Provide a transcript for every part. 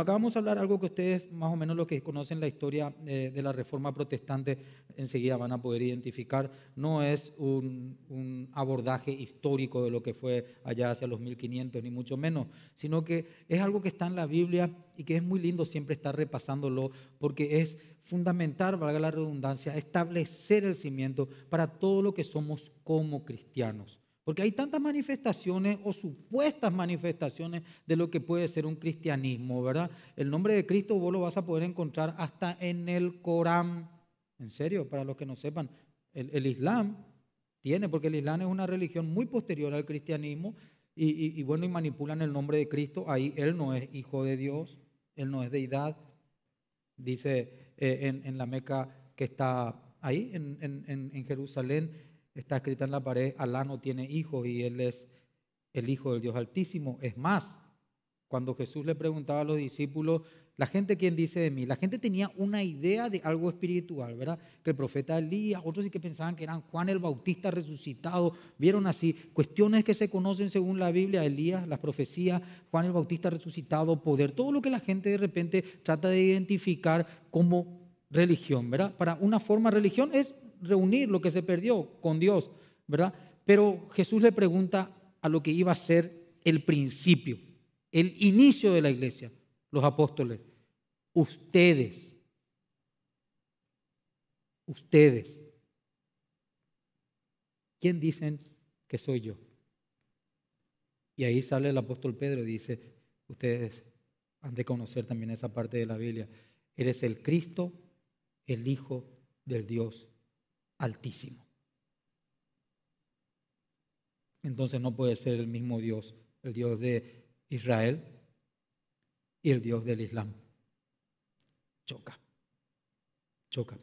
acá vamos a hablar algo que ustedes, más o menos los que conocen la historia eh, de la Reforma Protestante, enseguida van a poder identificar. No es un, un, abordaje histórico de lo que fue allá hacia los 1500, ni mucho menos, sino que es algo que está en la Biblia y que es muy lindo siempre estar repasándolo, porque es fundamental, valga la redundancia, establecer el cimiento para todo lo que somos como cristianos. Porque hay tantas manifestaciones o supuestas manifestaciones de lo que puede ser un cristianismo, ¿verdad? El nombre de Cristo vos lo vas a poder encontrar hasta en el Corán. En serio, para los que no sepan, el, Islam tiene, porque el Islam es una religión muy posterior al cristianismo, y, bueno, y manipulan el nombre de Cristo, ahí Él no es hijo de Dios, Él no es deidad, dice eh, en, la Meca que está ahí, en Jerusalén, está escrita en la pared, Alá no tiene hijos y él es el hijo del Dios altísimo. Es más, cuando Jesús le preguntaba a los discípulos, la gente ¿quién dice de mí, la gente tenía una idea de algo espiritual, ¿verdad? Que el profeta Elías, otros sí que pensaban que eran Juan el Bautista resucitado, vieron así, cuestiones que se conocen según la Biblia, Elías, las profecías, Juan el Bautista resucitado, poder, todo lo que la gente de repente trata de identificar como religión, ¿verdad? Para una forma religión es reunir lo que se perdió con Dios, ¿verdad? Pero Jesús le pregunta a lo que iba a ser el principio, el inicio de la iglesia, los apóstoles. Ustedes, ustedes, ¿quién dicen que soy yo? Y ahí sale el apóstol Pedro y dice, ustedes han de conocer también esa parte de la Biblia. Eres el Cristo, el Hijo del Dios Altísimo. Entonces no puede ser el mismo Dios, el Dios de Israel y el Dios del Islam. Choca, choca.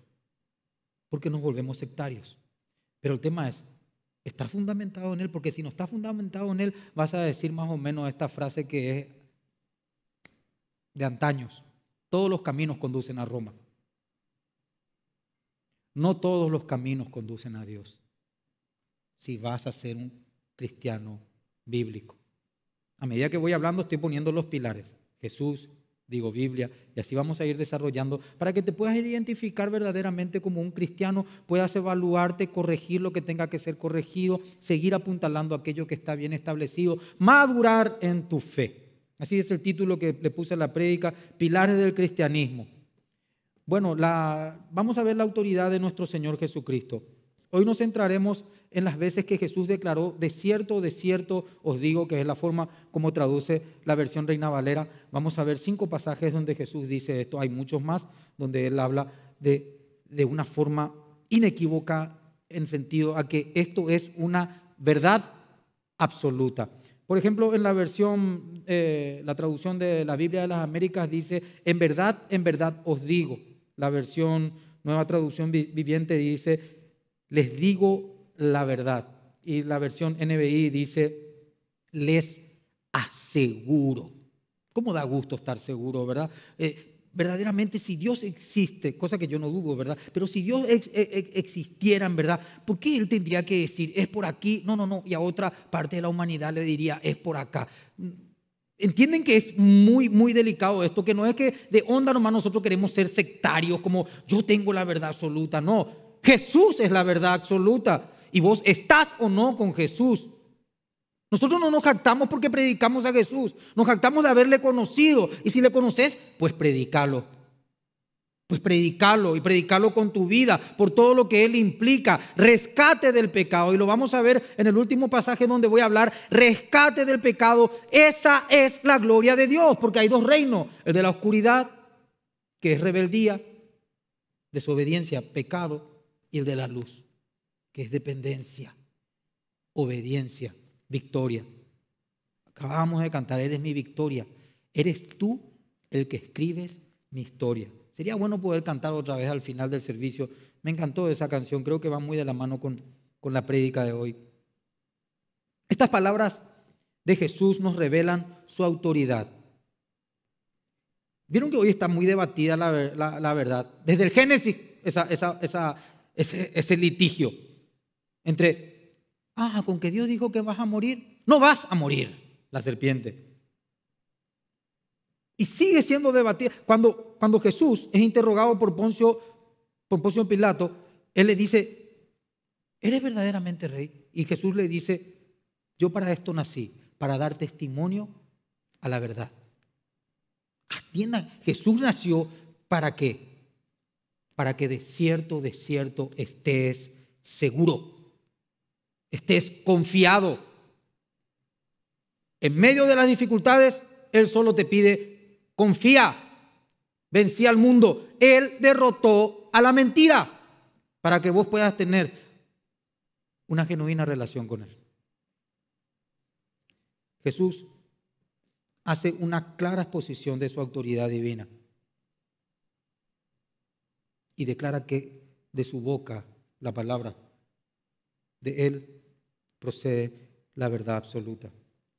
Porque nos volvemos sectarios. Pero el tema es, ¿está fundamentado en él? Porque si no está fundamentado en él, vas a decir más o menos esta frase que es de antaños. Todos los caminos conducen a Roma. No todos los caminos conducen a Dios. Si vas a ser un cristiano bíblico. A medida que voy hablando estoy poniendo los pilares. Jesús, digo Biblia, y así vamos a ir desarrollando para que te puedas identificar verdaderamente como un cristiano, puedas evaluarte, corregir lo que tenga que ser corregido, seguir apuntalando aquello que está bien establecido, madurar en tu fe. Así es el título que le puse a la prédica, Pilares del Cristianismo. Bueno, vamos a ver la autoridad de nuestro Señor Jesucristo. Hoy nos centraremos en las veces que Jesús declaró, de cierto, de cierto, os digo que es la forma como traduce la versión Reina Valera. Vamos a ver cinco pasajes donde Jesús dice esto. Hay muchos más donde él habla de, una forma inequívoca en sentido a que esto es una verdad absoluta. Por ejemplo, en la versión, eh, la traducción de la Biblia de las Américas dice, en verdad, en verdad os digo la versión Nueva Traducción Viviente dice, les digo la verdad. Y la versión NBI dice, les aseguro. ¿Cómo da gusto estar seguro, verdad? Eh, verdaderamente si Dios existe, cosa que yo no dudo, ¿verdad? Pero si Dios e, e, existiera, en verdad, ¿por qué Él tendría que decir, es por aquí? No, no, no. Y a otra parte de la humanidad le diría, es por acá. Entienden que es muy, muy delicado esto, que no es que de onda nomás nosotros queremos ser sectarios, como yo tengo la verdad absoluta. No, Jesús es la verdad absoluta. Y vos estás o no con Jesús. Nosotros no nos jactamos porque predicamos a Jesús, nos jactamos de haberle conocido. Y si le conoces, pues predícalo. Pues predicarlo y predicarlo con tu vida, por todo lo que él implica. Rescate del pecado. Y lo vamos a ver en el último pasaje donde voy a hablar. Rescate del pecado. Esa es la gloria de Dios, porque hay dos reinos. El de la oscuridad, que es rebeldía, desobediencia, pecado, y el de la luz, que es dependencia, obediencia, victoria. Acabamos de cantar, eres mi victoria. Eres tú el que escribes mi historia. Sería bueno poder cantar otra vez al final del servicio. Me encantó esa canción, creo que va muy de la mano con, la prédica de hoy. Estas palabras de Jesús nos revelan su autoridad. Vieron que hoy está muy debatida la, verdad. Desde el Génesis, esa, ese, ese litigio entre, ah, con que Dios dijo que vas a morir, no vas a morir, la serpiente. Y sigue siendo debatida. Cuando, cuando Jesús es interrogado por Poncio, por Pilato, él le dice, ¿eres verdaderamente rey? Y Jesús le dice, yo para esto nací, para dar testimonio a la verdad. Atiendan, Jesús nació para qué? Para que de cierto, de cierto estés seguro, estés confiado. En medio de las dificultades, Él solo te pide confía, vencía al mundo. Él derrotó a la mentira para que vos puedas tener una genuina relación con Él. Jesús hace una clara exposición de su autoridad divina y declara que de su boca la palabra, de Él procede la verdad absoluta.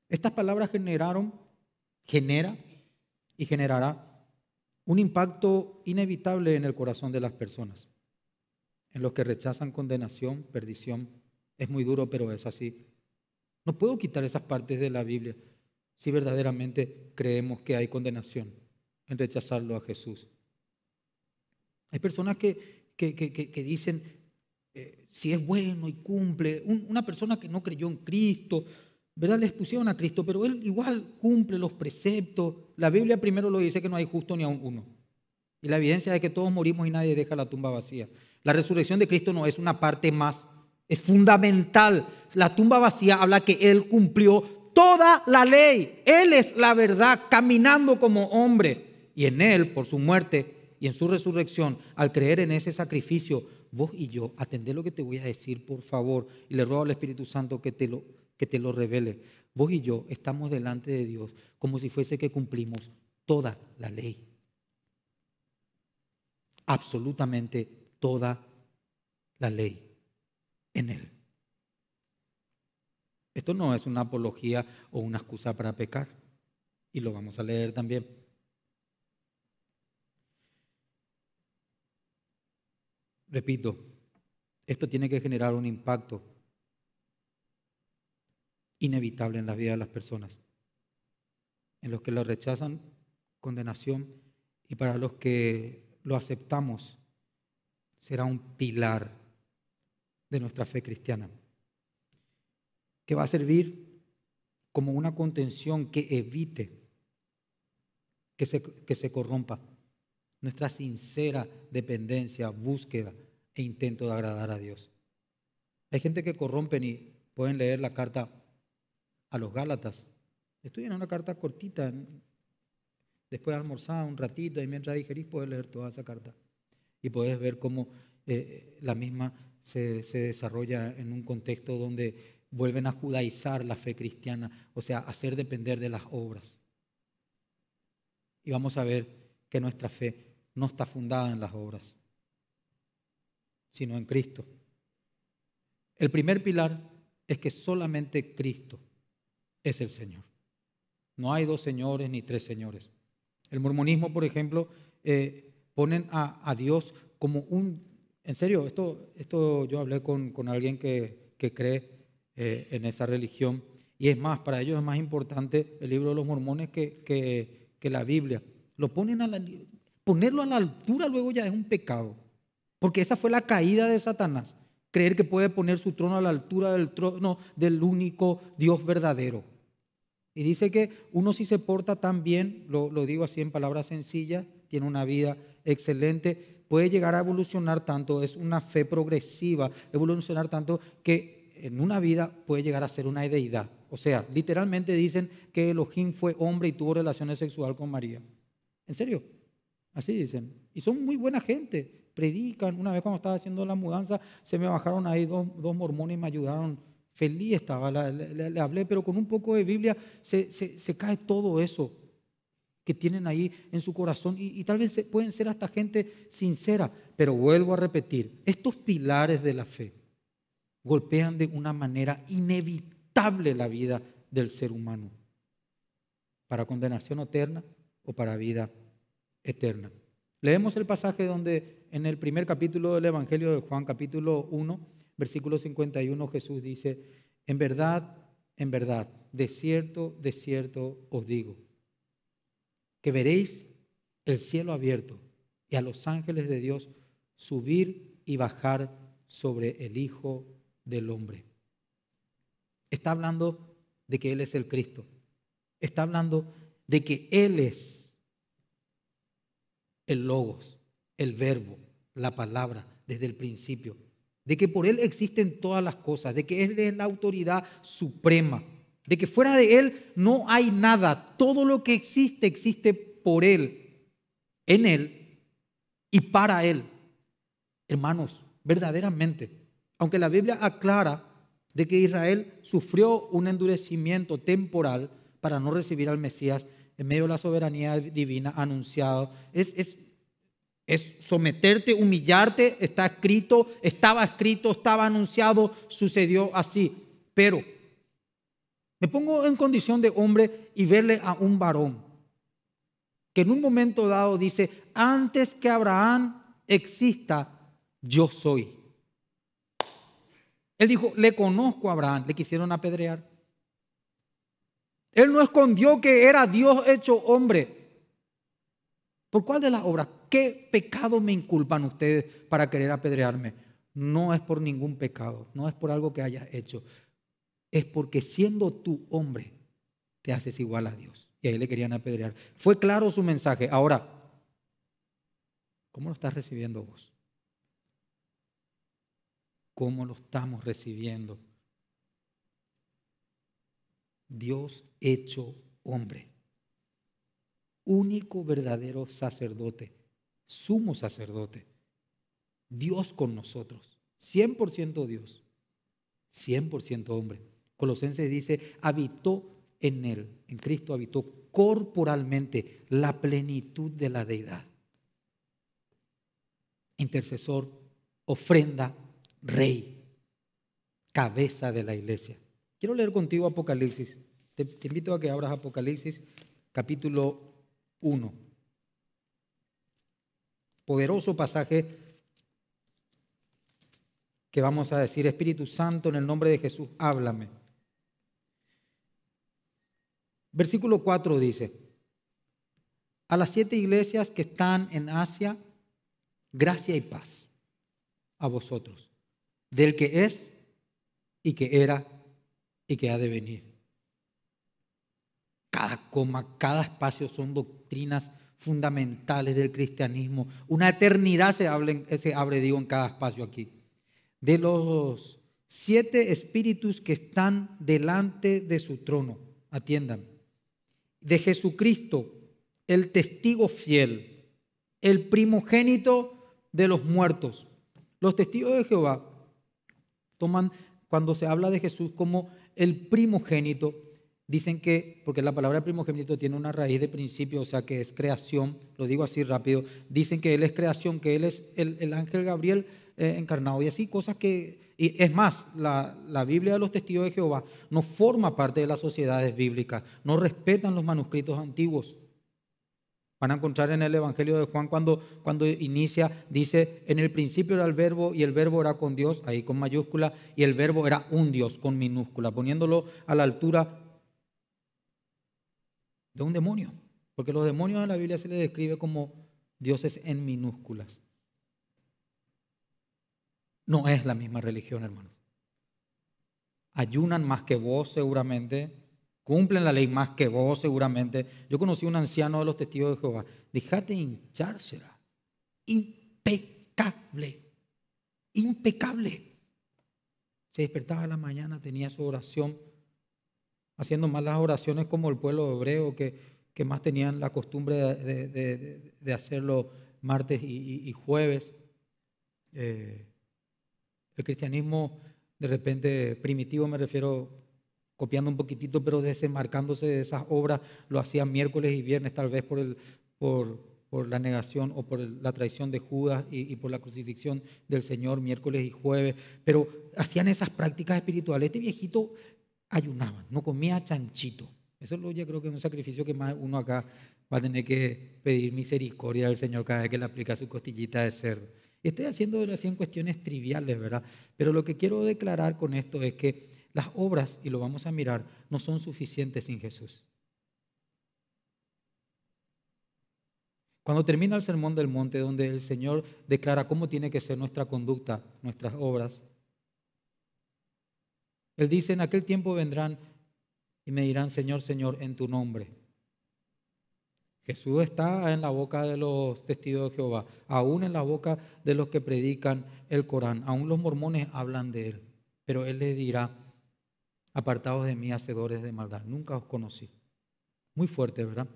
Estas palabras generaron, genera y generará un impacto inevitable en el corazón de las personas, en los que rechazan condenación, perdición. Es muy duro, pero es así. No puedo quitar esas partes de la Biblia si verdaderamente creemos que hay condenación en rechazarlo a Jesús. Hay personas que, dicen, eh, si es bueno y cumple, una persona que no creyó en Cristo, ¿verdad? Les pusieron a Cristo, pero él igual cumple los preceptos. La Biblia primero lo dice que no hay justo ni a uno. Y la evidencia es que todos morimos y nadie deja la tumba vacía. La resurrección de Cristo no es una parte más, es fundamental. La tumba vacía habla que Él cumplió toda la ley. Él es la verdad caminando como hombre. Y en Él, por su muerte y en su resurrección, al creer en ese sacrificio, vos y yo, atendé lo que te voy a decir, por favor. Y le ruego al Espíritu Santo que te lo que te lo revele. Vos y yo estamos delante de Dios como si fuese que cumplimos toda la ley. Absolutamente toda la ley en Él. Esto no es una apología o una excusa para pecar. Y lo vamos a leer también. Repito, esto tiene que generar un impacto inevitable en la vida de las personas. En los que lo rechazan, condenación, y para los que lo aceptamos, será un pilar de nuestra fe cristiana, que va a servir como una contención que evite que se, que se corrompa nuestra sincera dependencia, búsqueda e intento de agradar a Dios. Hay gente que corrompe y pueden leer la carta a los Gálatas. en una carta cortita, después almorzar un ratito y mientras digerís puedes leer toda esa carta y puedes ver cómo eh, la misma se, se, desarrolla en un contexto donde vuelven a judaizar la fe cristiana, o sea, hacer depender de las obras. Y vamos a ver que nuestra fe no está fundada en las obras, sino en Cristo. El primer pilar es que solamente Cristo es el Señor. No hay dos señores ni tres señores. El mormonismo, por ejemplo, eh, ponen a, Dios como un... En serio, esto, esto yo hablé con, alguien que, cree eh, en esa religión. Y es más, para ellos es más importante el libro de los mormones que, la Biblia. Lo ponen a ponerlo a la altura luego ya es un pecado. Porque esa fue la caída de Satanás creer que puede poner su trono a la altura del trono del único Dios verdadero. Y dice que uno si se porta tan bien, lo, lo digo así en palabras sencillas, tiene una vida excelente, puede llegar a evolucionar tanto, es una fe progresiva, evolucionar tanto que en una vida puede llegar a ser una deidad. O sea, literalmente dicen que Elohim fue hombre y tuvo relaciones sexuales con María. ¿En serio? Así dicen. Y son muy buena gente predican. Una vez cuando estaba haciendo la mudanza, se me bajaron ahí dos, mormones y me ayudaron. Feliz estaba, le, hablé, pero con un poco de Biblia se, cae todo eso que tienen ahí en su corazón y tal vez pueden ser hasta gente sincera, pero vuelvo a repetir, estos pilares de la fe golpean de una manera inevitable la vida del ser humano, para condenación eterna o para vida eterna. Leemos el pasaje donde en el primer capítulo del Evangelio de Juan, capítulo 1, versículo 51, Jesús dice, en verdad, en verdad, de cierto, de cierto os digo, que veréis el cielo abierto y a los ángeles de Dios subir y bajar sobre el Hijo del Hombre. Está hablando de que Él es el Cristo. Está hablando de que Él es el Logos el verbo, la palabra, desde el principio, de que por Él existen todas las cosas, de que Él es la autoridad suprema, de que fuera de Él no hay nada, todo lo que existe existe por Él, en Él y para Él. Hermanos, verdaderamente, aunque la Biblia aclara de que Israel sufrió un endurecimiento temporal para no recibir al Mesías en medio de la soberanía divina anunciado, es, es es someterte, humillarte, está escrito, estaba escrito, estaba anunciado, sucedió así. Pero me pongo en condición de hombre y verle a un varón que en un momento dado dice, antes que Abraham exista, yo soy. Él dijo, le conozco a Abraham, le quisieron apedrear. Él no escondió que era Dios hecho hombre. ¿Por cuál de las obras? ¿Qué pecado me inculpan ustedes para querer apedrearme? No es por ningún pecado, no es por algo que hayas hecho. Es porque siendo tú hombre, te haces igual a Dios. Y ahí le querían apedrear. Fue claro su mensaje. Ahora, ¿cómo lo estás recibiendo vos? ¿Cómo lo estamos recibiendo? Dios hecho hombre único verdadero sacerdote, sumo sacerdote, Dios con nosotros, 100% Dios, 100% hombre. Colosenses dice, habitó en él, en Cristo habitó corporalmente la plenitud de la deidad. Intercesor, ofrenda, rey, cabeza de la iglesia. Quiero leer contigo Apocalipsis. Te, invito a que abras Apocalipsis capítulo 1. Poderoso pasaje que vamos a decir, Espíritu Santo, en el nombre de Jesús, háblame. Versículo 4 dice, a las siete iglesias que están en Asia, gracia y paz a vosotros, del que es y que era y que ha de venir, cada coma, cada espacio son doctrinas fundamentales del cristianismo. Una eternidad se, se abre, digo, en cada espacio aquí. De los siete espíritus que están delante de su trono, atiendan. De Jesucristo, el testigo fiel, el primogénito de los muertos. Los testigos de Jehová toman cuando se habla de Jesús como el primogénito Dicen que, porque la palabra primogénito tiene una raíz de principio, o sea que es creación, lo digo así rápido, dicen que Él es creación, que Él es el, ángel Gabriel eh, encarnado y así, cosas que, y es más, la, Biblia de los testigos de Jehová no forma parte de las sociedades bíblicas, no respetan los manuscritos antiguos. Van a encontrar en el Evangelio de Juan cuando, cuando inicia, dice, en el principio era el verbo y el verbo era con Dios, ahí con mayúscula, y el verbo era un Dios con minúscula, poniéndolo a la altura de un demonio. Porque los demonios de la Biblia se les describe como dioses en minúsculas. No es la misma religión, hermanos. Ayunan más que vos seguramente, cumplen la ley más que vos seguramente. Yo conocí un anciano de los testigos de Jehová. Déjate hinchársela. Impecable. Impecable. Se despertaba a la mañana, tenía su oración haciendo malas oraciones como el pueblo hebreo que, que más tenían la costumbre de, hacerlo martes y, jueves. Eh, el cristianismo de repente primitivo, me refiero copiando un poquitito, pero desenmarcándose de esas obras, lo hacían miércoles y viernes, tal vez por, el, por, por la negación o por la traición de Judas y, y, por la crucifixión del Señor miércoles y jueves, pero hacían esas prácticas espirituales. Este viejito ayunaban, no comía chanchito. Eso lo, yo creo que es un sacrificio que más uno acá va a tener que pedir misericordia del Señor cada vez que le aplica su costillita de cerdo. Estoy haciendo así en cuestiones triviales, ¿verdad? Pero lo que quiero declarar con esto es que las obras, y lo vamos a mirar, no son suficientes sin Jesús. Cuando termina el Sermón del Monte, donde el Señor declara cómo tiene que ser nuestra conducta, nuestras obras, él dice, en aquel tiempo vendrán y me dirán, Señor, Señor, en tu nombre. Jesús está en la boca de los testigos de Jehová, aún en la boca de los que predican el Corán, aún los mormones hablan de él, pero él les dirá, apartados de mí, hacedores de maldad, nunca os conocí. Muy fuerte, ¿verdad?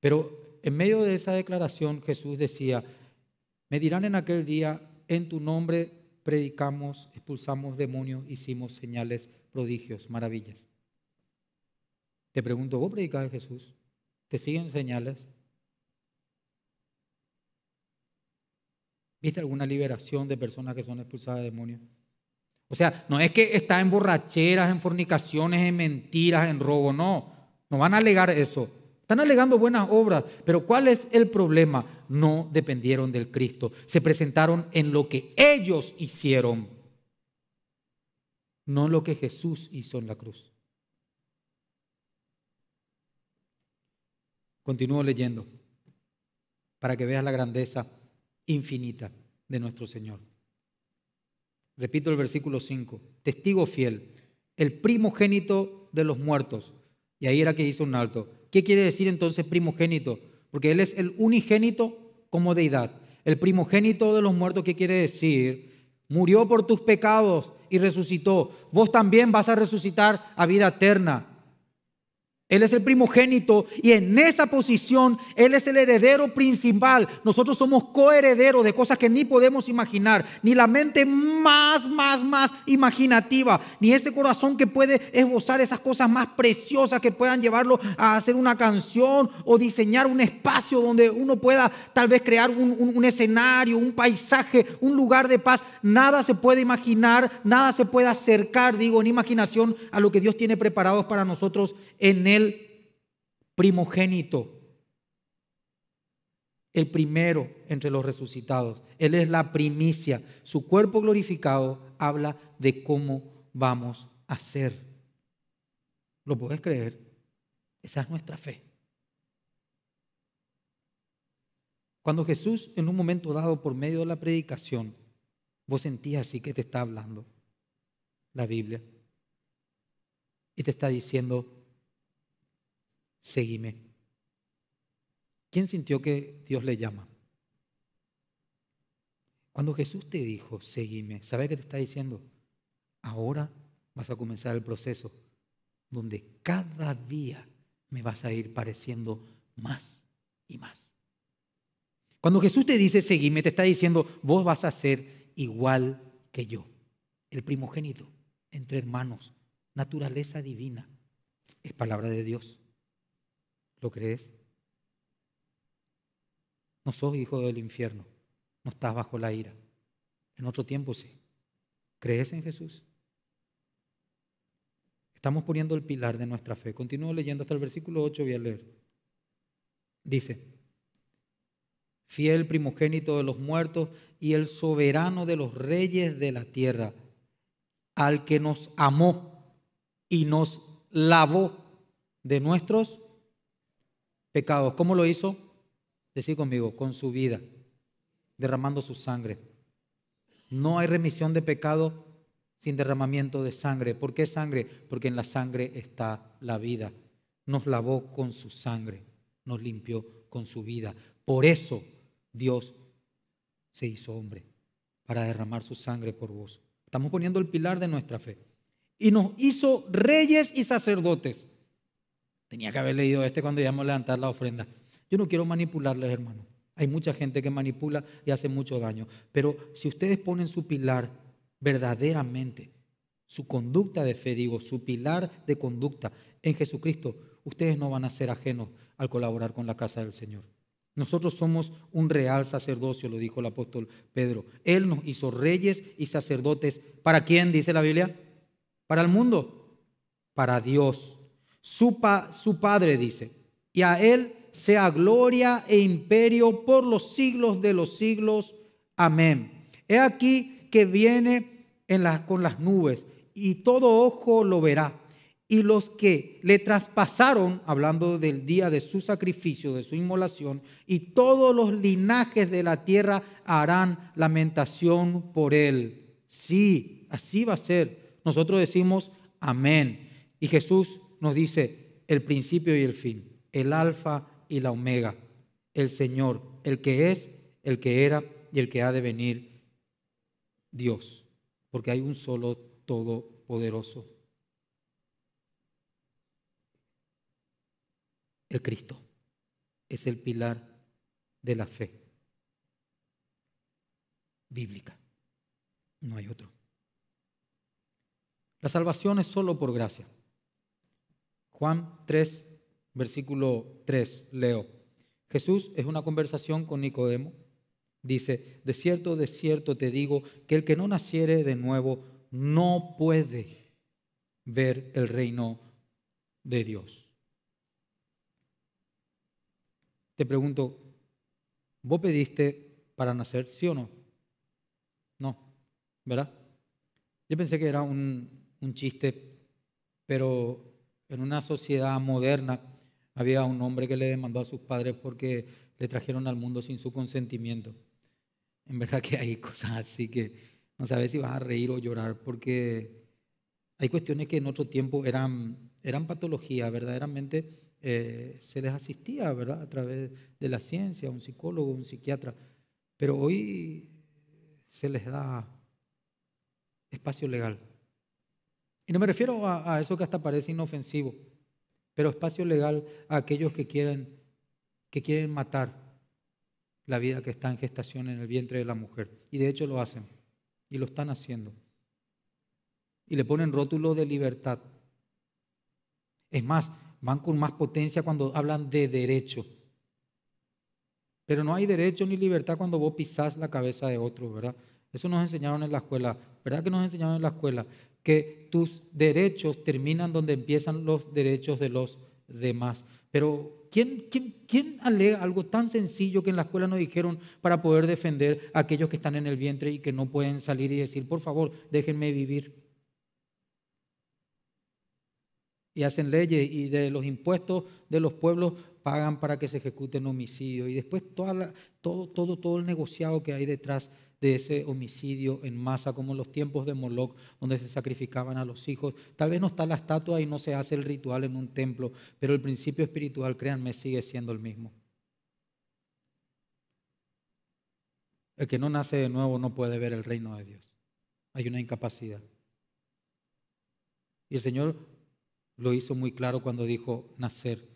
Pero en medio de esa declaración Jesús decía, me dirán en aquel día, en tu nombre predicamos, expulsamos demonios, hicimos señales, prodigios, maravillas. Te pregunto, ¿vos predicás Jesús? ¿Te siguen señales? ¿Viste alguna liberación de personas que son expulsadas de demonios? O sea, no es que está en borracheras, en fornicaciones, en mentiras, en robo, no. No van a alegar eso. Están alegando buenas obras, pero ¿cuál es el problema? No dependieron del Cristo. Se presentaron en lo que ellos hicieron, no en lo que Jesús hizo en la cruz. Continúo leyendo para que veas la grandeza infinita de nuestro Señor. Repito el versículo 5. Testigo fiel, el primogénito de los muertos y ahí era que hizo un alto. ¿Qué quiere decir entonces primogénito? Porque Él es el unigénito como deidad. El primogénito de los muertos, ¿qué quiere decir? Murió por tus pecados y resucitó. Vos también vas a resucitar a vida eterna. Él es el primogénito y en esa posición Él es el heredero principal. Nosotros somos coherederos de cosas que ni podemos imaginar, ni la mente más, más, más imaginativa, ni ese corazón que puede esbozar esas cosas más preciosas que puedan llevarlo a hacer una canción o diseñar un espacio donde uno pueda tal vez crear un, un escenario, un paisaje, un lugar de paz. Nada se puede imaginar, nada se puede acercar, digo, en imaginación a lo que Dios tiene preparados para nosotros en Él el primogénito, el primero entre los resucitados. Él es la primicia. Su cuerpo glorificado habla de cómo vamos a ser. ¿Lo puedes creer? Esa es nuestra fe. Cuando Jesús en un momento dado por medio de la predicación, vos sentís así que te está hablando la Biblia y te está diciendo, seguime. ¿Quién sintió que Dios le llama? Cuando Jesús te dijo, seguime, sabes qué te está diciendo? Ahora vas a comenzar el proceso donde cada día me vas a ir pareciendo más y más. Cuando Jesús te dice, seguime, te está diciendo, vos vas a ser igual que yo, el primogénito entre hermanos, naturaleza divina, es palabra de Dios. ¿Lo crees? No sos hijo del infierno, no estás bajo la ira. En otro tiempo sí. ¿Crees en Jesús? Estamos poniendo el pilar de nuestra fe. Continúo leyendo hasta el versículo 8, voy a leer. Dice, fiel primogénito de los muertos y el soberano de los reyes de la tierra, al que nos amó y nos lavó de nuestros pecados. ¿Cómo lo hizo? Decir conmigo, con su vida, derramando su sangre. No hay remisión de pecado sin derramamiento de sangre. ¿Por qué sangre? Porque en la sangre está la vida. Nos lavó con su sangre, nos limpió con su vida. Por eso Dios se hizo hombre, para derramar su sangre por vos. Estamos poniendo el pilar de nuestra fe. Y nos hizo reyes y sacerdotes. Tenía que haber leído este cuando íbamos a levantar la ofrenda. Yo no quiero manipularles, hermano. Hay mucha gente que manipula y hace mucho daño. Pero si ustedes ponen su pilar verdaderamente, su conducta de fe, digo, su pilar de conducta en Jesucristo, ustedes no van a ser ajenos al colaborar con la casa del Señor. Nosotros somos un real sacerdocio, lo dijo el apóstol Pedro. Él nos hizo reyes y sacerdotes. ¿Para quién, dice la Biblia? Para el mundo. Para Dios su, su Padre, dice, y a Él sea gloria e imperio por los siglos de los siglos. Amén. He aquí que viene con las nubes y todo ojo lo verá. Y los que le traspasaron, hablando del día de su sacrificio, de su inmolación, y todos los linajes de la tierra harán lamentación por él. Sí, así va a ser. Nosotros decimos amén. Y Jesús nos dice el principio y el fin, el alfa y la omega, el Señor, el que es, el que era y el que ha de venir, Dios, porque hay un solo todopoderoso, el Cristo es el pilar de la fe bíblica. No hay otro. La salvación es solo por gracia. Juan 3, versículo 3, leo. Jesús es una conversación con Nicodemo. Dice, de cierto, de cierto te digo que el que no naciere de nuevo no puede ver el reino de Dios. Te pregunto, ¿vos pediste para nacer, sí o no? No, ¿verdad? Yo pensé que era un, un chiste, pero en una sociedad moderna había un hombre que le demandó a sus padres porque le trajeron al mundo sin su consentimiento. En verdad que hay cosas así que no sabes si vas a reír o llorar porque hay cuestiones que en otro tiempo eran, eran patología, verdaderamente eh, se les asistía, ¿verdad? A través de la ciencia, un psicólogo, un psiquiatra. Pero hoy se les da espacio legal. Y no me refiero a, eso que hasta parece inofensivo, pero espacio legal a aquellos que quieren, que quieren matar la vida que está en gestación en el vientre de la mujer. Y de hecho lo hacen, y lo están haciendo. Y le ponen rótulo de libertad. Es más, van con más potencia cuando hablan de derecho. Pero no hay derecho ni libertad cuando vos pisás la cabeza de otro, ¿verdad? Eso nos enseñaron en la escuela, ¿verdad que nos enseñaron en la escuela? que tus derechos terminan donde empiezan los derechos de los demás. Pero ¿quién, quién, quién alega algo tan sencillo que en la escuela nos dijeron para poder defender a aquellos que están en el vientre y que no pueden salir y decir, por favor, déjenme vivir? Y hacen leyes y de los impuestos de los pueblos pagan para que se ejecuten homicidios. Y después toda todo, todo, todo el negociado que hay detrás de ese homicidio en masa, como en los tiempos de Moloch, donde se sacrificaban a los hijos. Tal vez no está la estatua y no se hace el ritual en un templo, pero el principio espiritual, créanme, sigue siendo el mismo. El que no nace de nuevo no puede ver el reino de Dios. Hay una incapacidad. Y el Señor lo hizo muy claro cuando dijo nacer.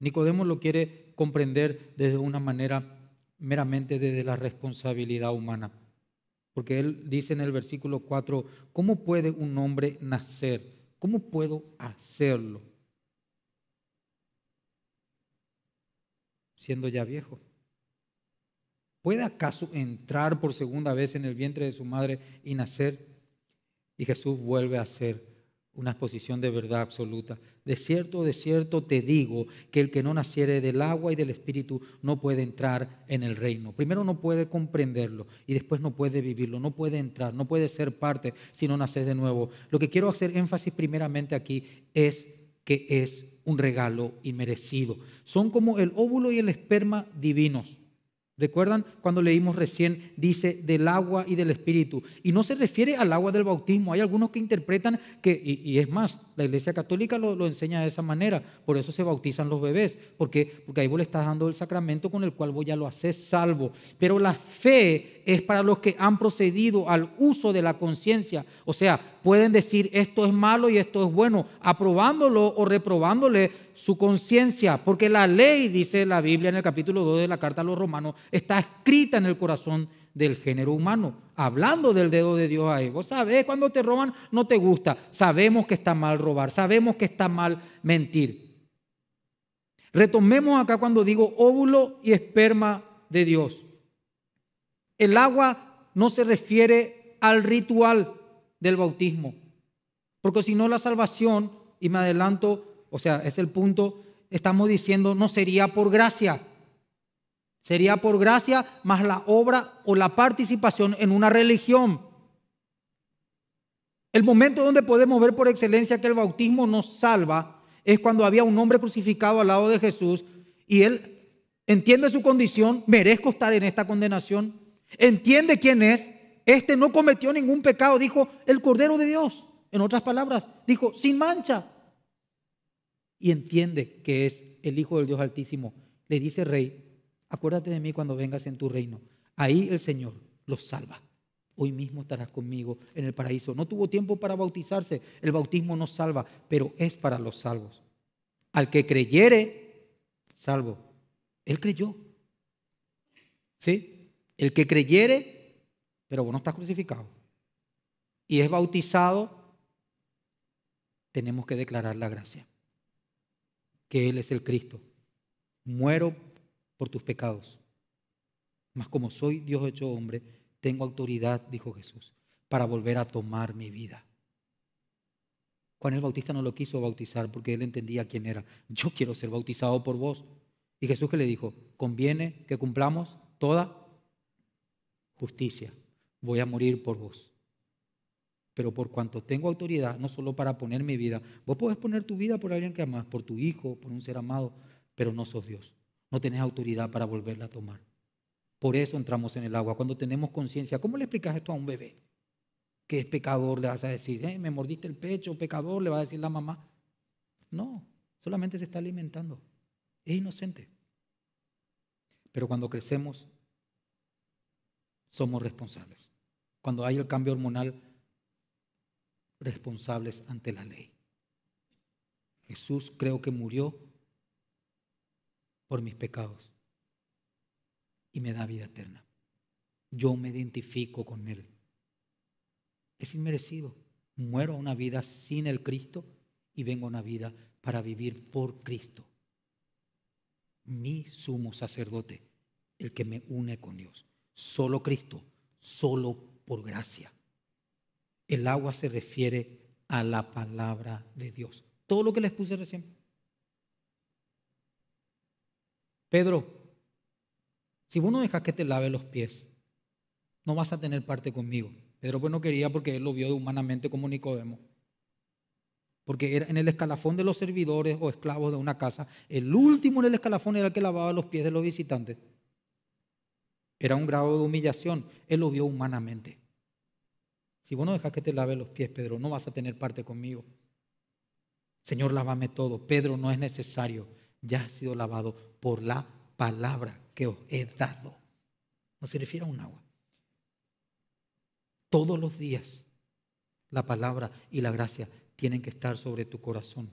Nicodemo lo quiere comprender desde una manera meramente desde la responsabilidad humana. Porque él dice en el versículo 4, ¿cómo puede un hombre nacer? ¿Cómo puedo hacerlo? Siendo ya viejo. ¿Puede acaso entrar por segunda vez en el vientre de su madre y nacer? Y Jesús vuelve a ser una exposición de verdad absoluta. De cierto, de cierto te digo que el que no naciere del agua y del espíritu no puede entrar en el reino. Primero no puede comprenderlo y después no puede vivirlo, no puede entrar, no puede ser parte si no naces de nuevo. Lo que quiero hacer énfasis primeramente aquí es que es un regalo inmerecido. Son como el óvulo y el esperma divinos. ¿Recuerdan cuando leímos recién, dice del agua y del espíritu? Y no se refiere al agua del bautismo. Hay algunos que interpretan que, y, es más, la Iglesia Católica lo, enseña de esa manera. Por eso se bautizan los bebés. Porque ahí vos le estás dando el sacramento con el cual vos ya lo haces salvo. Pero la fe es para los que han procedido al uso de la conciencia. O sea, pueden decir esto es malo y esto es bueno, aprobándolo o reprobándole su conciencia. Porque la ley, dice la Biblia en el capítulo 2 de la carta a los romanos, está escrita en el corazón del género humano, hablando del dedo de Dios ahí. Vos sabés, cuando te roban no te gusta. Sabemos que está mal robar, sabemos que está mal mentir. Retomemos acá cuando digo óvulo y esperma de Dios. El agua no se refiere al ritual del bautismo, porque si no la salvación, y me adelanto, o sea, es el punto, estamos diciendo, no sería por gracia Sería por gracia más la obra o la participación en una religión. El momento donde podemos ver por excelencia que el bautismo nos salva es cuando había un hombre crucificado al lado de Jesús y él entiende su condición, merezco estar en esta condenación, entiende quién es, este no cometió ningún pecado, dijo el Cordero de Dios, en otras palabras, dijo sin mancha, y entiende que es el Hijo del Dios Altísimo, le dice rey acuérdate de mí cuando vengas en tu reino. Ahí el Señor los salva. Hoy mismo estarás conmigo en el paraíso. No tuvo tiempo para bautizarse. El bautismo no salva, pero es para los salvos. Al que creyere, salvo. Él creyó. ¿Sí? El que creyere, pero vos no estás crucificado. Y es bautizado, tenemos que declarar la gracia. Que Él es el Cristo. Muero por tus pecados. Mas como soy Dios hecho hombre, tengo autoridad, dijo Jesús, para volver a tomar mi vida. Juan el Bautista no lo quiso bautizar porque él entendía quién era. Yo quiero ser bautizado por vos. Y Jesús que le dijo, conviene que cumplamos toda justicia. Voy a morir por vos. Pero por cuanto tengo autoridad, no solo para poner mi vida, vos podés poner tu vida por alguien que amas por tu hijo, por un ser amado, pero no sos Dios no tenés autoridad para volverla a tomar. Por eso entramos en el agua, cuando tenemos conciencia. ¿Cómo le explicas esto a un bebé? Que es pecador, le vas a decir, eh, me mordiste el pecho, pecador, le va a decir la mamá. No, solamente se está alimentando. Es inocente. Pero cuando crecemos, somos responsables. Cuando hay el cambio hormonal, responsables ante la ley. Jesús creo que murió por mis pecados y me da vida eterna. Yo me identifico con Él. Es inmerecido. Muero una vida sin el Cristo y vengo a una vida para vivir por Cristo. Mi sumo sacerdote, el que me une con Dios. Solo Cristo, solo por gracia. El agua se refiere a la palabra de Dios. Todo lo que les puse recién. Pedro, si vos no dejas que te lave los pies, no vas a tener parte conmigo. Pedro pues no quería porque él lo vio humanamente como Nicodemo. Porque era en el escalafón de los servidores o esclavos de una casa, el último en el escalafón era el que lavaba los pies de los visitantes. Era un grado de humillación. Él lo vio humanamente. Si vos no dejas que te lave los pies, Pedro, no vas a tener parte conmigo. Señor, lávame todo. Pedro, no es necesario ya ha sido lavado por la palabra que os he dado. No se refiere a un agua. Todos los días la palabra y la gracia tienen que estar sobre tu corazón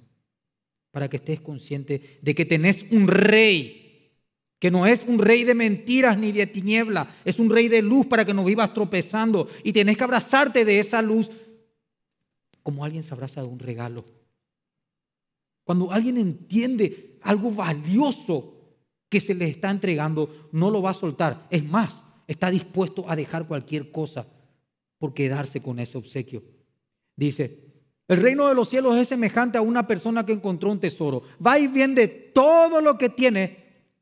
para que estés consciente de que tenés un rey, que no es un rey de mentiras ni de tiniebla, es un rey de luz para que no vivas tropezando y tenés que abrazarte de esa luz como alguien se abraza de un regalo. Cuando alguien entiende algo valioso que se le está entregando, no lo va a soltar. Es más, está dispuesto a dejar cualquier cosa por quedarse con ese obsequio. Dice, el reino de los cielos es semejante a una persona que encontró un tesoro. Va y vende todo lo que tiene,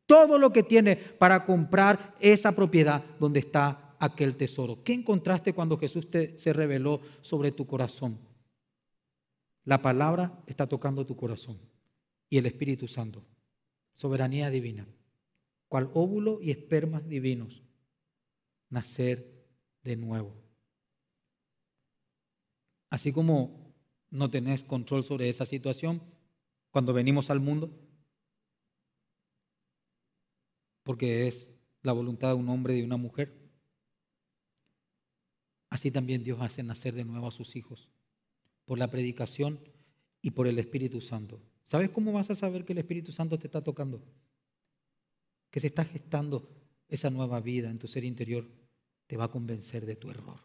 todo lo que tiene para comprar esa propiedad donde está aquel tesoro. ¿Qué encontraste cuando Jesús te, se reveló sobre tu corazón? La palabra está tocando tu corazón y el Espíritu Santo. Soberanía divina. Cual óvulo y espermas divinos. Nacer de nuevo. Así como no tenés control sobre esa situación cuando venimos al mundo, porque es la voluntad de un hombre y de una mujer, así también Dios hace nacer de nuevo a sus hijos por la predicación y por el Espíritu Santo. ¿Sabes cómo vas a saber que el Espíritu Santo te está tocando? Que se está gestando esa nueva vida en tu ser interior. Te va a convencer de tu error.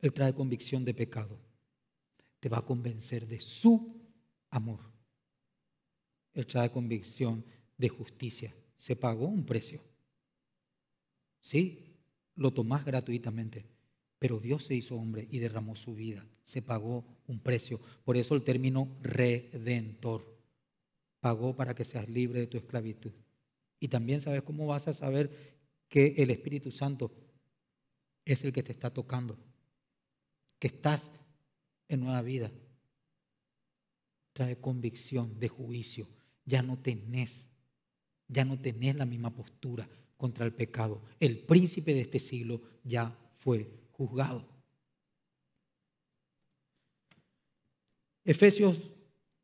Él trae convicción de pecado. Te va a convencer de su amor. Él trae convicción de justicia. Se pagó un precio. Sí, lo tomás gratuitamente, pero Dios se hizo hombre y derramó su vida se pagó un precio. Por eso el término redentor. Pagó para que seas libre de tu esclavitud. Y también sabes cómo vas a saber que el Espíritu Santo es el que te está tocando. Que estás en nueva vida. Trae convicción de juicio. Ya no tenés, ya no tenés la misma postura contra el pecado. El príncipe de este siglo ya fue juzgado. Efesios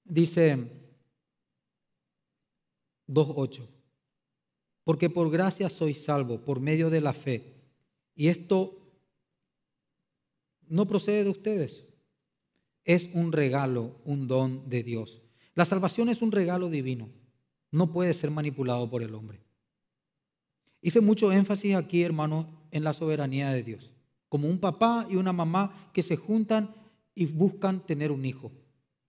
dice 2.8, porque por gracia soy salvo, por medio de la fe. Y esto no procede de ustedes, es un regalo, un don de Dios. La salvación es un regalo divino, no puede ser manipulado por el hombre. Hice mucho énfasis aquí, hermano, en la soberanía de Dios, como un papá y una mamá que se juntan y buscan tener un hijo.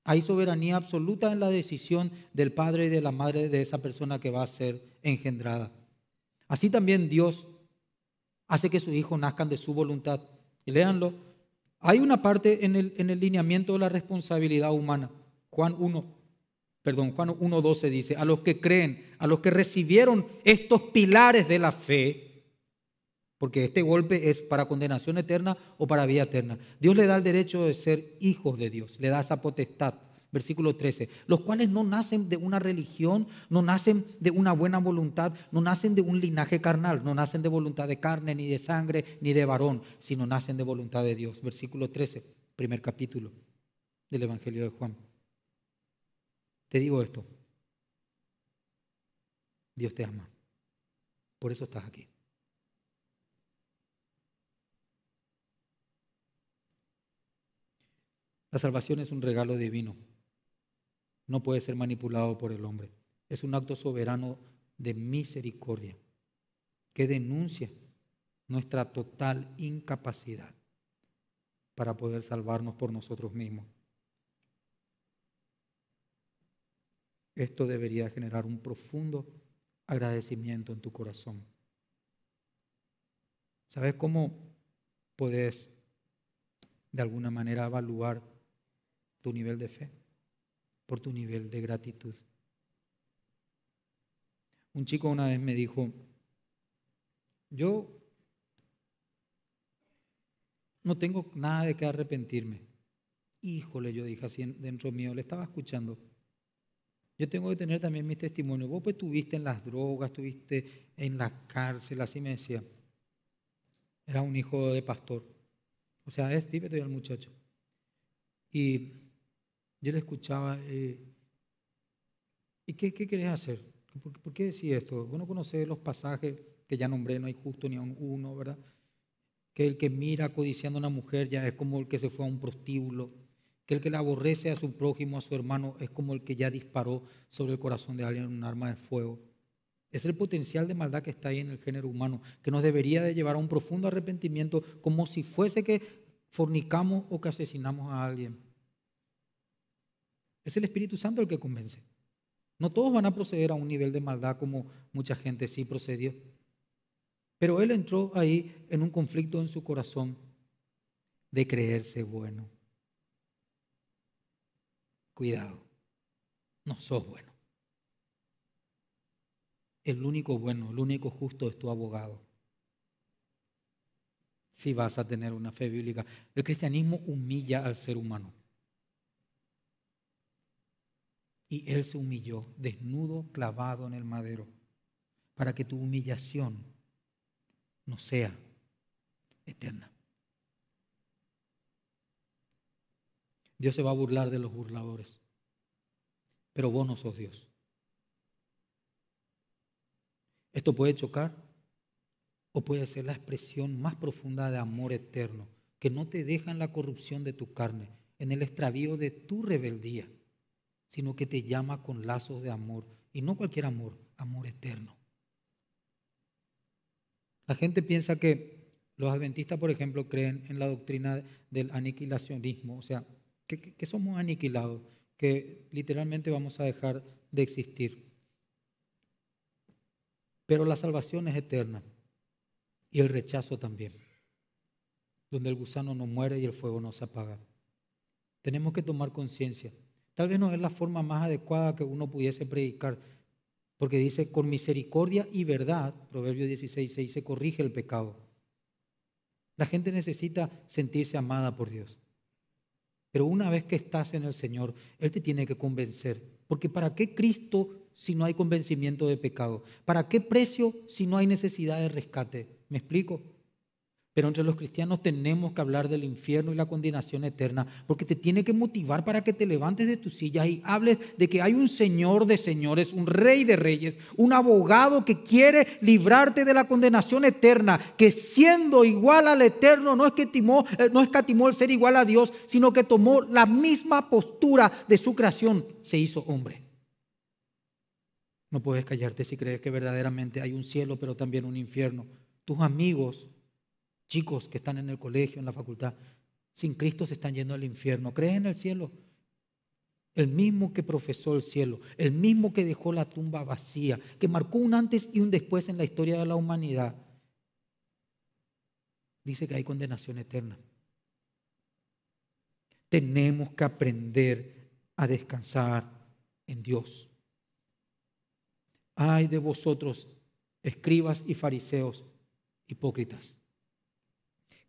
Hay soberanía absoluta en la decisión del padre y de la madre de esa persona que va a ser engendrada. Así también Dios hace que sus hijos nazcan de su voluntad. Y léanlo. Hay una parte en el, en el lineamiento de la responsabilidad humana. Juan 1, perdón, Juan 1.12 dice, a los que creen, a los que recibieron estos pilares de la fe, porque este golpe es para condenación eterna o para vida eterna. Dios le da el derecho de ser hijos de Dios, le da esa potestad. Versículo 13, los cuales no nacen de una religión, no nacen de una buena voluntad, no nacen de un linaje carnal, no nacen de voluntad de carne, ni de sangre, ni de varón, sino nacen de voluntad de Dios. Versículo 13, primer capítulo del Evangelio de Juan. Te digo esto, Dios te ama, por eso estás aquí. La salvación es un regalo divino. No puede ser manipulado por el hombre. Es un acto soberano de misericordia que denuncia nuestra total incapacidad para poder salvarnos por nosotros mismos. Esto debería generar un profundo agradecimiento en tu corazón. ¿Sabes cómo puedes de alguna manera evaluar tu nivel de fe, por tu nivel de gratitud. Un chico una vez me dijo, yo no tengo nada de qué arrepentirme. Híjole, yo dije así dentro mío, le estaba escuchando. Yo tengo que tener también mis testimonios. Vos pues tuviste en las drogas, tuviste en la cárcel, así me decía. Era un hijo de pastor. O sea, es típico el muchacho. Y yo le escuchaba, eh, ¿y qué, qué, querés hacer? ¿Por, qué decís esto? Bueno, conoce los pasajes que ya nombré, no hay justo ni a uno, ¿verdad? Que el que mira codiciando a una mujer ya es como el que se fue a un prostíbulo, que el que le aborrece a su prójimo, a su hermano, es como el que ya disparó sobre el corazón de alguien un arma de fuego. Es el potencial de maldad que está ahí en el género humano, que nos debería de llevar a un profundo arrepentimiento, como si fuese que fornicamos o que asesinamos a alguien. Es el Espíritu Santo el que convence. No todos van a proceder a un nivel de maldad como mucha gente sí procedió. Pero él entró ahí en un conflicto en su corazón de creerse bueno. Cuidado, no sos bueno. El único bueno, el único justo es tu abogado. Si vas a tener una fe bíblica. El cristianismo humilla al ser humano. Y Él se humilló, desnudo, clavado en el madero, para que tu humillación no sea eterna. Dios se va a burlar de los burladores, pero vos no sos Dios. Esto puede chocar o puede ser la expresión más profunda de amor eterno, que no te deja en la corrupción de tu carne, en el extravío de tu rebeldía sino que te llama con lazos de amor. Y no cualquier amor, amor eterno. La gente piensa que los adventistas, por ejemplo, creen en la doctrina del aniquilacionismo, o sea, que, somos aniquilados, que literalmente vamos a dejar de existir. Pero la salvación es eterna y el rechazo también, donde el gusano no muere y el fuego no se apaga. Tenemos que tomar conciencia Tal vez no es la forma más adecuada que uno pudiese predicar, porque dice, con misericordia y verdad, Proverbio 16, se corrige el pecado. La gente necesita sentirse amada por Dios. Pero una vez que estás en el Señor, Él te tiene que convencer. Porque ¿para qué Cristo si no hay convencimiento de pecado? ¿Para qué precio si no hay necesidad de rescate? ¿Me explico? Pero entre los cristianos tenemos que hablar del infierno y la condenación eterna, porque te tiene que motivar para que te levantes de tu silla y hables de que hay un Señor de señores, un Rey de reyes, un abogado que quiere librarte de la condenación eterna, que siendo igual al eterno no, timó eh, no escatimó el ser igual a Dios, sino que tomó la misma postura de su creación, se hizo hombre. No puedes callarte si crees que verdaderamente hay un cielo, pero también un infierno. Tus amigos chicos que están en el colegio, en la facultad, sin Cristo se están yendo al infierno. creen en el cielo? El mismo que profesó el cielo, el mismo que dejó la tumba vacía, que marcó un antes y un después en la historia de la humanidad, dice que hay condenación eterna. Tenemos que aprender a descansar en Dios. Ay de vosotros, escribas y fariseos, hipócritas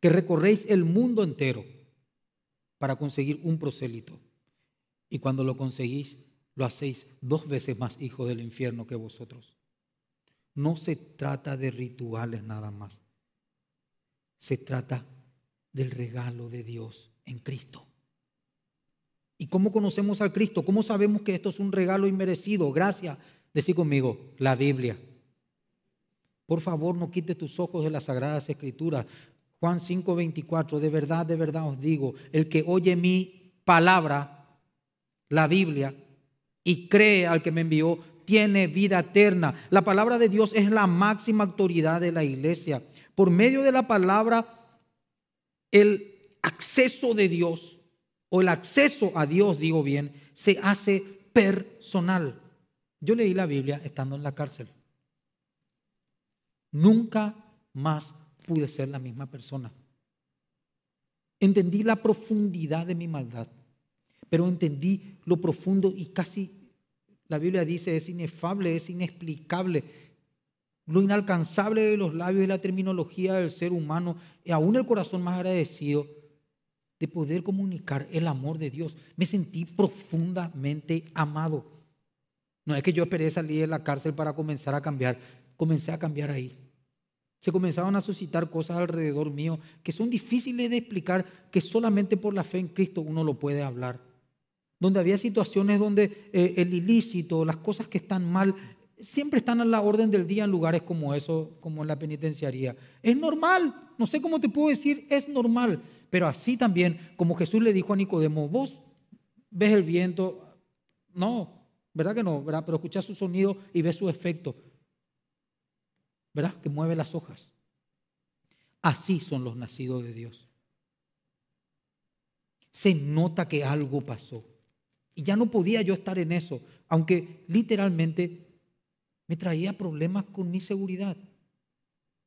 que recorréis el mundo entero para conseguir un prosélito. Y cuando lo conseguís, lo hacéis dos veces más hijo del infierno que vosotros. No se trata de rituales nada más. Se trata del regalo de Dios en Cristo. ¿Y cómo conocemos a Cristo? ¿Cómo sabemos que esto es un regalo inmerecido? Gracias. decir conmigo, la Biblia. Por favor, no quites tus ojos de las sagradas escrituras. Juan 5:24, de verdad, de verdad os digo, el que oye mi palabra, la Biblia, y cree al que me envió, tiene vida eterna. La palabra de Dios es la máxima autoridad de la iglesia. Por medio de la palabra, el acceso de Dios, o el acceso a Dios, digo bien, se hace personal. Yo leí la Biblia estando en la cárcel. Nunca más pude ser la misma persona. Entendí la profundidad de mi maldad, pero entendí lo profundo y casi, la Biblia dice, es inefable, es inexplicable. Lo inalcanzable de los labios y la terminología del ser humano, y aún el corazón más agradecido de poder comunicar el amor de Dios. Me sentí profundamente amado. No es que yo esperé salir de la cárcel para comenzar a cambiar, comencé a cambiar ahí. Se comenzaron a suscitar cosas alrededor mío que son difíciles de explicar, que solamente por la fe en Cristo uno lo puede hablar. Donde había situaciones donde eh, el ilícito, las cosas que están mal, siempre están a la orden del día en lugares como eso, como en la penitenciaría. Es normal, no sé cómo te puedo decir, es normal. Pero así también, como Jesús le dijo a Nicodemo, vos ves el viento, no, ¿verdad que no? ¿verdad? Pero escuchás su sonido y ves su efecto. ¿verdad? Que mueve las hojas. Así son los nacidos de Dios. Se nota que algo pasó. Y ya no podía yo estar en eso, aunque literalmente me traía problemas con mi seguridad.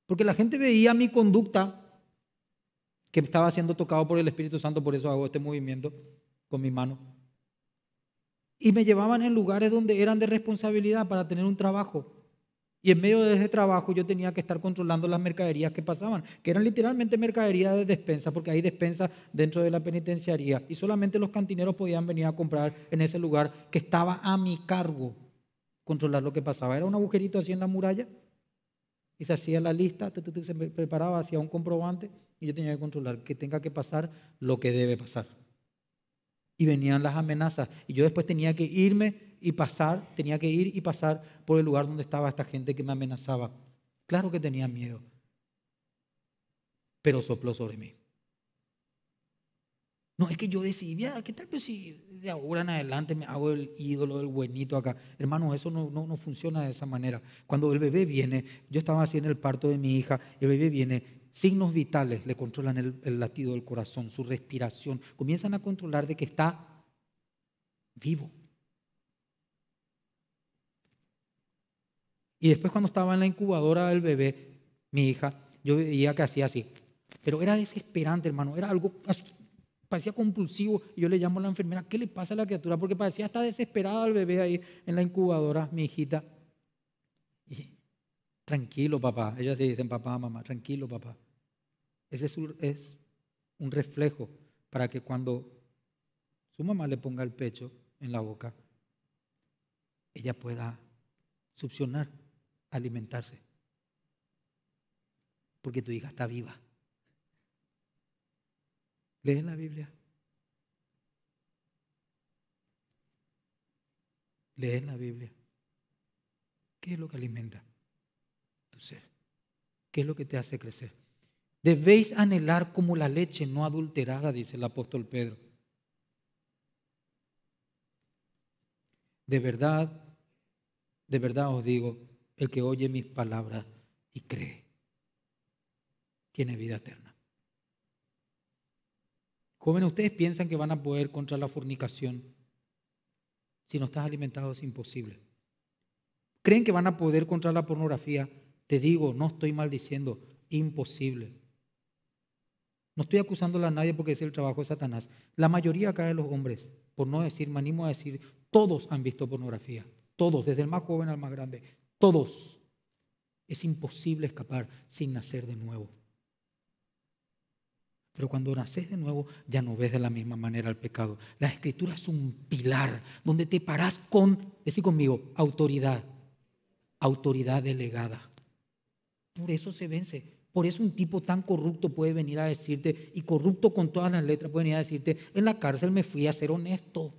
Porque la gente veía mi conducta, que estaba siendo tocado por el Espíritu Santo, por eso hago este movimiento con mi mano. Y me llevaban en lugares donde eran de responsabilidad para tener un trabajo. Y en medio de ese trabajo yo tenía que estar controlando las mercaderías que pasaban, que eran literalmente mercaderías de despensa, porque hay despensa dentro de la penitenciaría. Y solamente los cantineros podían venir a comprar en ese lugar que estaba a mi cargo controlar lo que pasaba. Era un agujerito así en la muralla y se hacía la lista, se preparaba, hacía un comprobante y yo tenía que controlar que tenga que pasar lo que debe pasar. Y venían las amenazas y yo después tenía que irme y pasar, tenía que ir y pasar por el lugar donde estaba esta gente que me amenazaba. Claro que tenía miedo, pero sopló sobre mí. No, es que yo decidí, ¿qué tal si de ahora en adelante me hago el ídolo del buenito acá? Hermanos, eso no, funciona de esa manera. Cuando el bebé viene, yo estaba así en el parto de mi hija, el bebé viene, signos vitales le controlan el latido del corazón, su respiración, comienzan a controlar de que está vivo. Y después cuando estaba en la incubadora del bebé, mi hija, yo veía que hacía así. Pero era desesperante, hermano, era algo así, parecía compulsivo. Yo le llamo a la enfermera, ¿qué le pasa a la criatura? Porque parecía estar desesperada el bebé ahí en la incubadora, mi hijita. Y, tranquilo, papá. Ellos se dicen, papá, mamá, tranquilo, papá. Ese es un reflejo para que cuando su mamá le ponga el pecho en la boca, ella pueda succionar alimentarse. Porque tu hija está viva. ¿Lees la Biblia? ¿Lees la Biblia? ¿Qué es lo que alimenta tu ser? ¿Qué es lo que te hace crecer? Debéis anhelar como la leche no adulterada, dice el apóstol Pedro. De verdad, de verdad os digo, el que oye mis palabras y cree, tiene vida eterna. Jóvenes, ustedes piensan que van a poder contra la fornicación. Si no estás alimentado es imposible. ¿Creen que van a poder contra la pornografía? Te digo, no estoy maldiciendo, imposible. No estoy acusándola a nadie porque es el trabajo de Satanás. La mayoría acá de los hombres, por no decir, me animo a decir, todos han visto pornografía. Todos, desde el más joven al más grande, todos, es imposible escapar sin nacer de nuevo. Pero cuando naces de nuevo, ya no ves de la misma manera el pecado. La escritura es un pilar donde te parás con, decir conmigo, autoridad, autoridad delegada. Por eso se vence. Por eso un tipo tan corrupto puede venir a decirte, y corrupto con todas las letras, puede venir a decirte, en la cárcel me fui a ser honesto.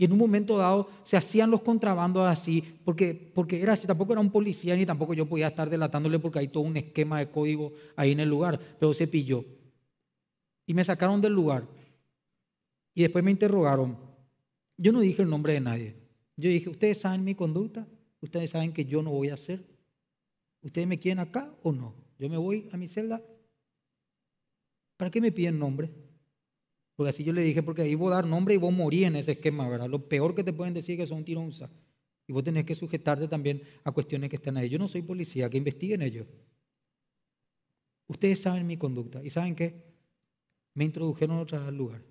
Y en un momento dado se hacían los contrabandos así, porque, porque era así, tampoco era un policía ni tampoco yo podía estar delatándole porque hay todo un esquema de código ahí en el lugar, pero se pilló. Y me sacaron del lugar. Y después me interrogaron. Yo no dije el nombre de nadie. Yo dije, ¿ustedes saben mi conducta? ¿Ustedes saben que yo no voy a hacer? ¿Ustedes me quieren acá o no? Yo me voy a mi celda. ¿Para qué me piden nombre? Porque así yo le dije, porque ahí voy a dar nombre y vos morir en ese esquema, ¿verdad? Lo peor que te pueden decir es que son tironza. Y vos tenés que sujetarte también a cuestiones que están ahí. Yo no soy policía, que investiguen ellos. Ustedes saben mi conducta. ¿Y saben qué? Me introdujeron a otro lugar.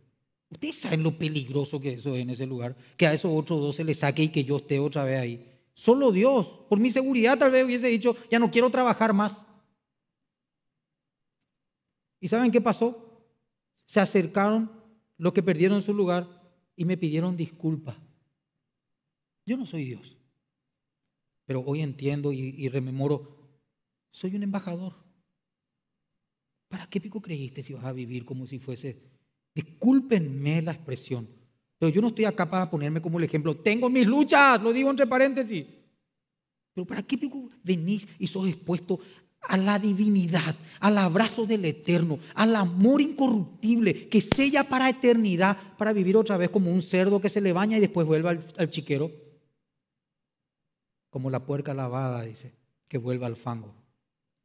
Ustedes saben lo peligroso que eso es en ese lugar. Que a esos otros dos se les saque y que yo esté otra vez ahí. Solo Dios. Por mi seguridad tal vez hubiese dicho, ya no quiero trabajar más. ¿Y saben qué pasó? Se acercaron los que perdieron su lugar y me pidieron disculpas. Yo no soy Dios, pero hoy entiendo y, rememoro, soy un embajador. ¿Para qué pico creíste si vas a vivir como si fuese? Discúlpenme la expresión, pero yo no estoy acá para ponerme como el ejemplo. Tengo mis luchas, lo digo entre paréntesis. Pero ¿para qué pico venís y sos expuesto a la divinidad, al abrazo del eterno, al amor incorruptible que sella para eternidad, para vivir otra vez como un cerdo que se le baña y después vuelve al, al chiquero. Como la puerca lavada, dice, que vuelva al fango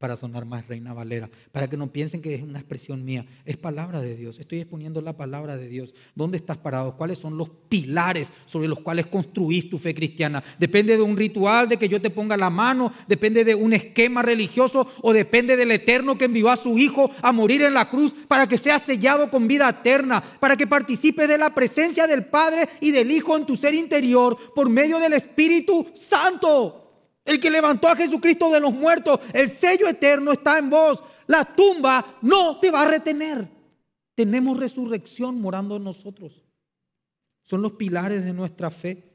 para sonar más Reina Valera, para que no piensen que es una expresión mía, es palabra de Dios, estoy exponiendo la palabra de Dios. ¿Dónde estás parado? ¿Cuáles son los pilares sobre los cuales construís tu fe cristiana? ¿Depende de un ritual, de que yo te ponga la mano? ¿Depende de un esquema religioso? ¿O depende del Eterno que envió a su Hijo a morir en la cruz para que sea sellado con vida eterna, para que participe de la presencia del Padre y del Hijo en tu ser interior por medio del Espíritu Santo? El que levantó a Jesucristo de los muertos, el sello eterno está en vos. La tumba no te va a retener. Tenemos resurrección morando en nosotros. Son los pilares de nuestra fe.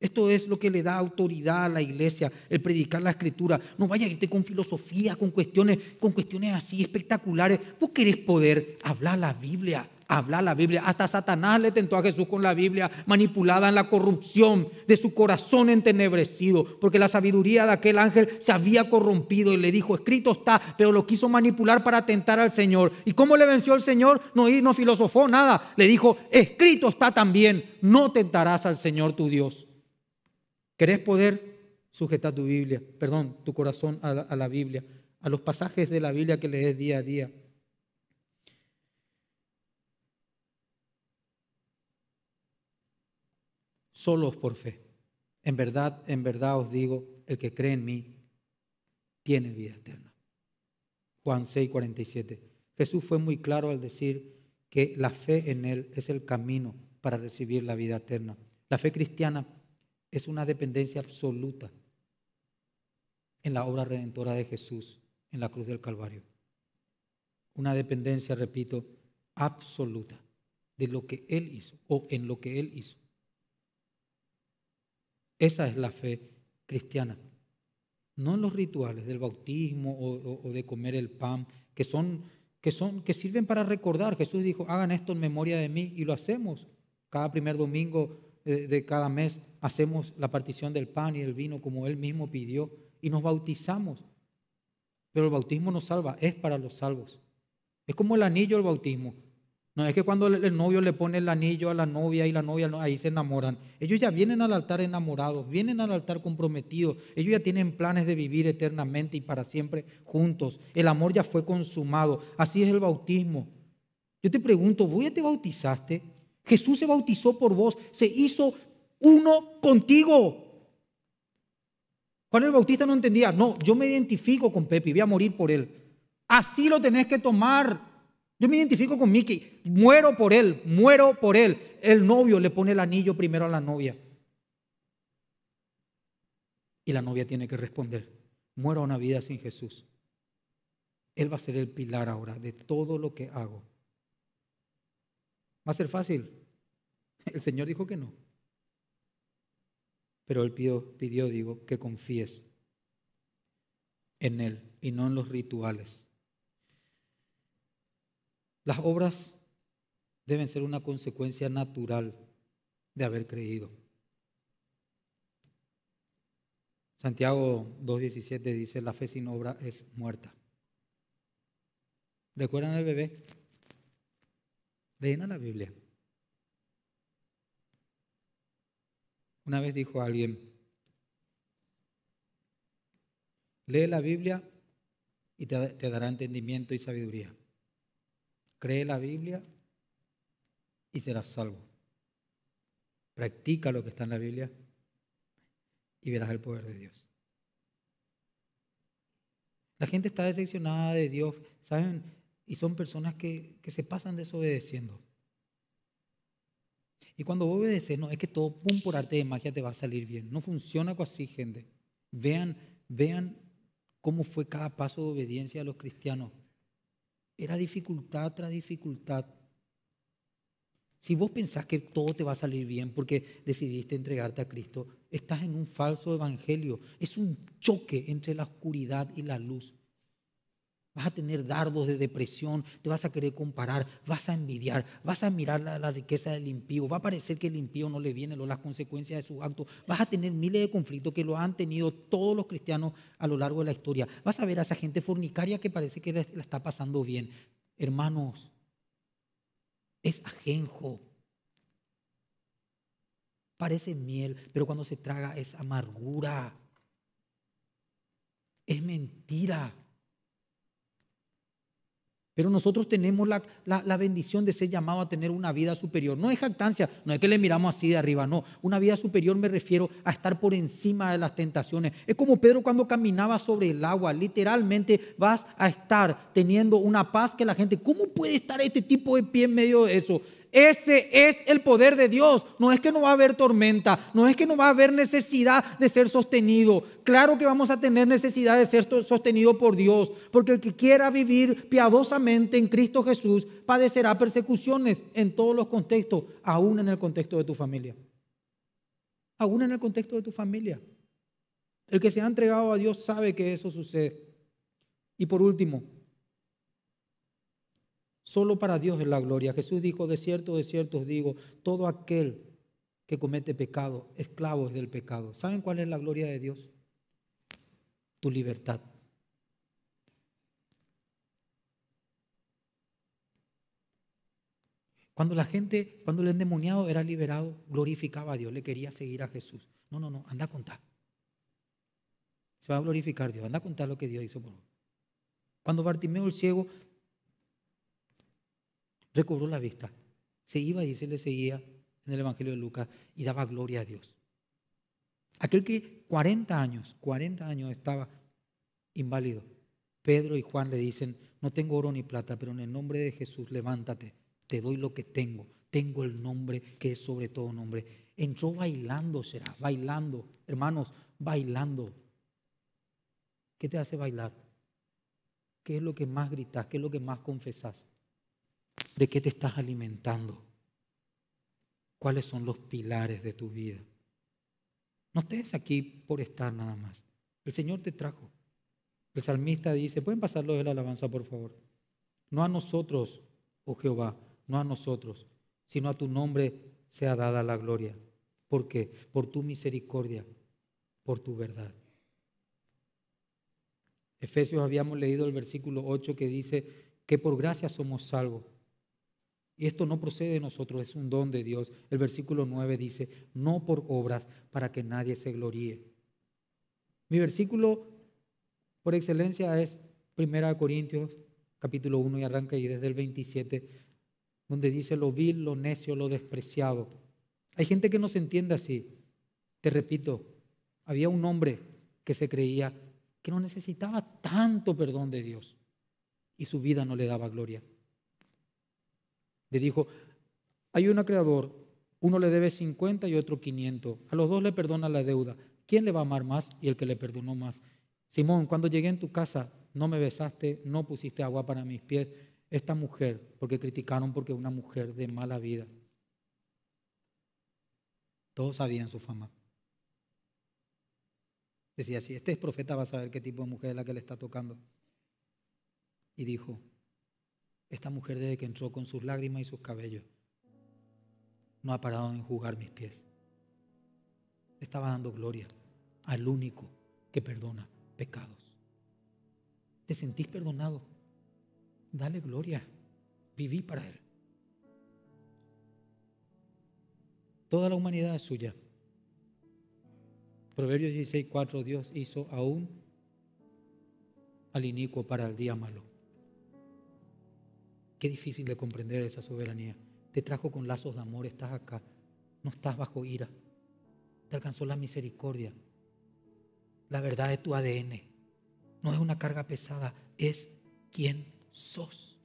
Esto es lo que le da autoridad a la iglesia, el predicar la escritura. No vaya a irte con filosofía, con cuestiones, con cuestiones así espectaculares. Vos querés poder hablar la Biblia. Habla la Biblia. Hasta Satanás le tentó a Jesús con la Biblia, manipulada en la corrupción de su corazón entenebrecido, porque la sabiduría de aquel ángel se había corrompido y le dijo, escrito está, pero lo quiso manipular para tentar al Señor. ¿Y cómo le venció el Señor? No, no filosofó nada, le dijo, escrito está también, no tentarás al Señor tu Dios. ¿Querés poder? sujetar tu Biblia, perdón, tu corazón a la Biblia, a los pasajes de la Biblia que lees día a día solos por fe. En verdad, en verdad os digo, el que cree en mí tiene vida eterna. Juan 6, 47. Jesús fue muy claro al decir que la fe en Él es el camino para recibir la vida eterna. La fe cristiana es una dependencia absoluta en la obra redentora de Jesús en la cruz del Calvario. Una dependencia, repito, absoluta de lo que Él hizo o en lo que Él hizo. Esa es la fe cristiana. No los rituales del bautismo o, de comer el pan, que son, que son, que sirven para recordar. Jesús dijo, hagan esto en memoria de mí y lo hacemos. Cada primer domingo eh, de, cada mes hacemos la partición del pan y el vino como Él mismo pidió y nos bautizamos. Pero el bautismo nos salva, es para los salvos. Es como el anillo el bautismo. No es que cuando el novio le pone el anillo a la novia y la novia, ahí se enamoran. Ellos ya vienen al altar enamorados, vienen al altar comprometidos. Ellos ya tienen planes de vivir eternamente y para siempre juntos. El amor ya fue consumado. Así es el bautismo. Yo te pregunto, ¿vos ya te bautizaste? Jesús se bautizó por vos, se hizo uno contigo. Juan el Bautista no entendía, no, yo me identifico con Pepe, voy a morir por él. Así lo tenés que tomar. Yo me identifico con Mickey, muero por él, muero por él. El novio le pone el anillo primero a la novia. Y la novia tiene que responder, muero una vida sin Jesús. Él va a ser el pilar ahora de todo lo que hago. ¿Va a ser fácil? El Señor dijo que no. Pero Él pidió, pidió digo, que confíes en Él y no en los rituales las obras deben ser una consecuencia natural de haber creído. Santiago 2.17 dice, la fe sin obra es muerta. ¿Recuerdan al bebé? Leen a la Biblia. Una vez dijo alguien, lee la Biblia y te dará entendimiento y sabiduría. Cree la Biblia y serás salvo. Practica lo que está en la Biblia y verás el poder de Dios. La gente está decepcionada de Dios, ¿saben? Y son personas que, que se pasan desobedeciendo. Y cuando obedeces, no es que todo, pum, por arte de magia te va a salir bien. No funciona así, gente. Vean, vean cómo fue cada paso de obediencia de los cristianos. Era dificultad tras dificultad. Si vos pensás que todo te va a salir bien porque decidiste entregarte a Cristo, estás en un falso evangelio. Es un choque entre la oscuridad y la luz. Vas a tener dardos de depresión, te vas a querer comparar, vas a envidiar, vas a mirar la, riqueza del impío, va a parecer que el impío no le viene las consecuencias de su acto, vas a tener miles de conflictos que lo han tenido todos los cristianos a lo largo de la historia. Vas a ver a esa gente fornicaria que parece que la está pasando bien. Hermanos, es ajenjo, parece miel, pero cuando se traga es amargura, es mentira. Pero nosotros tenemos la, bendición de ser llamado a tener una vida superior. No es jactancia, no es que le miramos así de arriba, no. Una vida superior me refiero a estar por encima de las tentaciones. Es como Pedro cuando caminaba sobre el agua. Literalmente vas a estar teniendo una paz que la gente, ¿cómo puede estar este tipo de pie en medio de eso? Ese es el poder de Dios. No es que no va a haber tormenta, no es que no va a haber necesidad de ser sostenido. Claro que vamos a tener necesidad de ser sostenido por Dios, porque el que quiera vivir piadosamente en Cristo Jesús padecerá persecuciones en todos los contextos, aún en el contexto de tu familia. Aún en el contexto de tu familia. El que se ha entregado a Dios sabe que eso sucede. Y por último, Solo para Dios es la gloria. Jesús dijo, de cierto, de cierto os digo, todo aquel que comete pecado, esclavo es del pecado. ¿Saben cuál es la gloria de Dios? Tu libertad. Cuando la gente, cuando el endemoniado era liberado, glorificaba a Dios, le quería seguir a Jesús. No, no, no, anda a contar. Se va a glorificar Dios, anda a contar lo que Dios hizo por vos. Cuando Bartimeo el ciego recobró la vista. Se iba y se le seguía en el Evangelio de Lucas y daba gloria a Dios. Aquel que 40 años, 40 años estaba inválido. Pedro y Juan le dicen, no tengo oro ni plata, pero en el nombre de Jesús levántate, te doy lo que tengo. Tengo el nombre que es sobre todo nombre. Entró bailando, será, bailando. Hermanos, bailando. ¿Qué te hace bailar? ¿Qué es lo que más gritas? ¿Qué es lo que más confesas? ¿De qué te estás alimentando? ¿Cuáles son los pilares de tu vida? No estés aquí por estar nada más. El Señor te trajo. El salmista dice, pueden pasarlo de la alabanza, por favor. No a nosotros, oh Jehová, no a nosotros, sino a tu nombre sea dada la gloria. ¿Por qué? Por tu misericordia, por tu verdad. Efesios habíamos leído el versículo 8 que dice que por gracia somos salvos y esto no procede de nosotros, es un don de Dios. El versículo 9 dice, no por obras para que nadie se gloríe. Mi versículo por excelencia es 1 Corintios capítulo 1 y arranca y desde el 27, donde dice lo vil, lo necio, lo despreciado. Hay gente que no se entiende así. Te repito, había un hombre que se creía que no necesitaba tanto perdón de Dios y su vida no le daba gloria le dijo, hay un creador, uno le debe 50 y otro 500. A los dos le perdona la deuda. ¿Quién le va a amar más? Y el que le perdonó más. Simón, cuando llegué en tu casa, no me besaste, no pusiste agua para mis pies. Esta mujer, porque criticaron porque es una mujer de mala vida. Todos sabían su fama. Decía, si este es profeta, va a saber qué tipo de mujer es la que le está tocando. Y dijo, esta mujer desde que entró con sus lágrimas y sus cabellos no ha parado de enjugar mis pies. Estaba dando gloria al único que perdona pecados. ¿Te sentís perdonado? Dale gloria. Viví para Él. Toda la humanidad es suya. Proverbios 16.4 Dios hizo aún al inicuo para el día malo Qué difícil de comprender esa soberanía. Te trajo con lazos de amor, estás acá, no estás bajo ira. Te alcanzó la misericordia. La verdad es tu ADN. No es una carga pesada, es quien sos.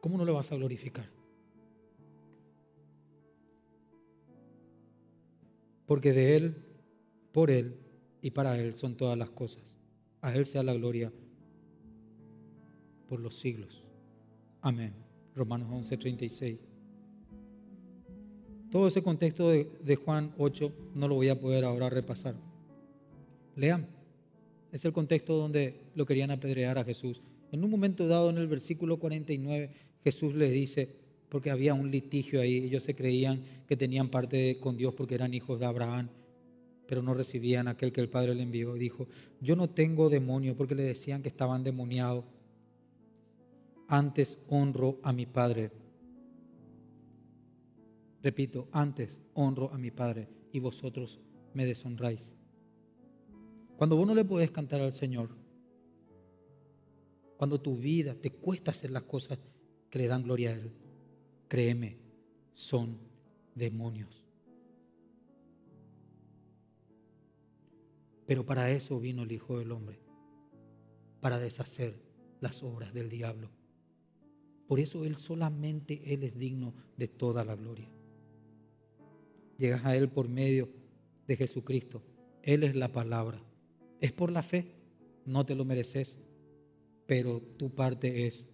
¿Cómo no lo vas a glorificar? Porque de Él, por Él y para Él son todas las cosas. A Él sea la gloria por los siglos. Amén. Romanos 11, 36. Todo ese contexto de, Juan 8 no lo voy a poder ahora repasar. Lean. Es el contexto donde lo querían apedrear a Jesús. En un momento dado, en el versículo 49, Jesús le dice, porque había un litigio ahí, ellos se creían que tenían parte con Dios porque eran hijos de Abraham, pero no recibían aquel que el Padre le envió. Dijo, yo no tengo demonio porque le decían que estaban demoniados antes honro a mi Padre. Repito, antes honro a mi Padre y vosotros me deshonráis. Cuando vos no le podés cantar al Señor, cuando tu vida te cuesta hacer las cosas que le dan gloria a Él, créeme, son demonios. Pero para eso vino el Hijo del Hombre, para deshacer las obras del diablo. Por eso Él solamente, Él es digno de toda la gloria. Llegas a Él por medio de Jesucristo. Él es la palabra. Es por la fe. No te lo mereces. Pero tu parte es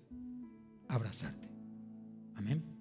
abrazarte. Amén.